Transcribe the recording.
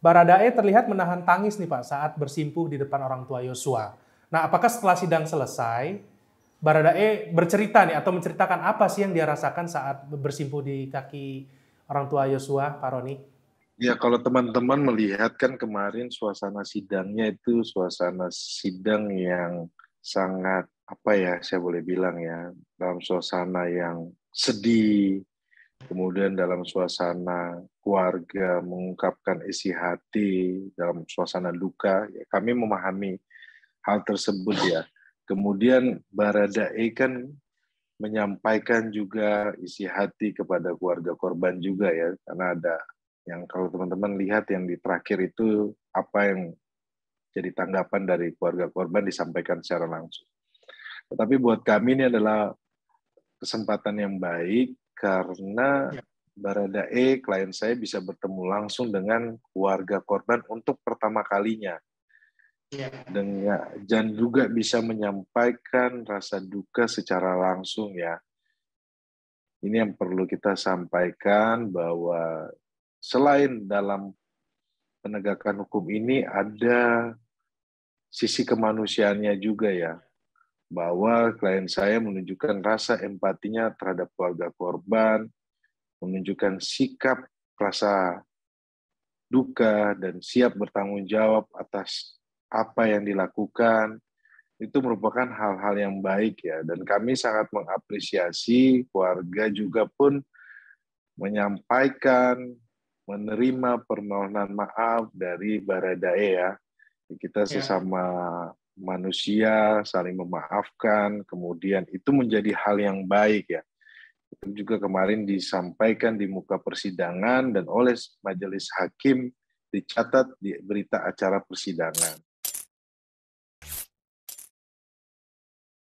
Baradae terlihat menahan tangis nih Pak saat bersimpuh di depan orang tua Yosua. Nah, apakah setelah sidang selesai, Baradae bercerita nih atau menceritakan apa sih yang dia rasakan saat bersimpuh di kaki orang tua Yosua, Pak Roni? Ya, kalau teman-teman melihat kan kemarin suasana sidangnya itu suasana sidang yang sangat apa ya saya boleh bilang ya dalam suasana yang sedih kemudian dalam suasana keluarga mengungkapkan isi hati dalam suasana duka ya kami memahami hal tersebut ya kemudian baradae kan menyampaikan juga isi hati kepada keluarga korban juga ya karena ada yang kalau teman-teman lihat yang di terakhir itu apa yang jadi tanggapan dari keluarga korban disampaikan secara langsung tetapi buat kami ini adalah kesempatan yang baik karena ya. Baradae klien saya bisa bertemu langsung dengan warga korban untuk pertama kalinya. Ya. Dengan ya, dan juga bisa menyampaikan rasa duka secara langsung ya. Ini yang perlu kita sampaikan bahwa selain dalam penegakan hukum ini ada sisi kemanusiaannya juga ya bahwa klien saya menunjukkan rasa empatinya terhadap keluarga korban, menunjukkan sikap rasa duka dan siap bertanggung jawab atas apa yang dilakukan. Itu merupakan hal-hal yang baik ya dan kami sangat mengapresiasi keluarga juga pun menyampaikan menerima permohonan maaf dari Baradae ya. Kita ya. sesama manusia, saling memaafkan, kemudian itu menjadi hal yang baik ya. Itu juga kemarin disampaikan di muka persidangan dan oleh majelis hakim dicatat di berita acara persidangan.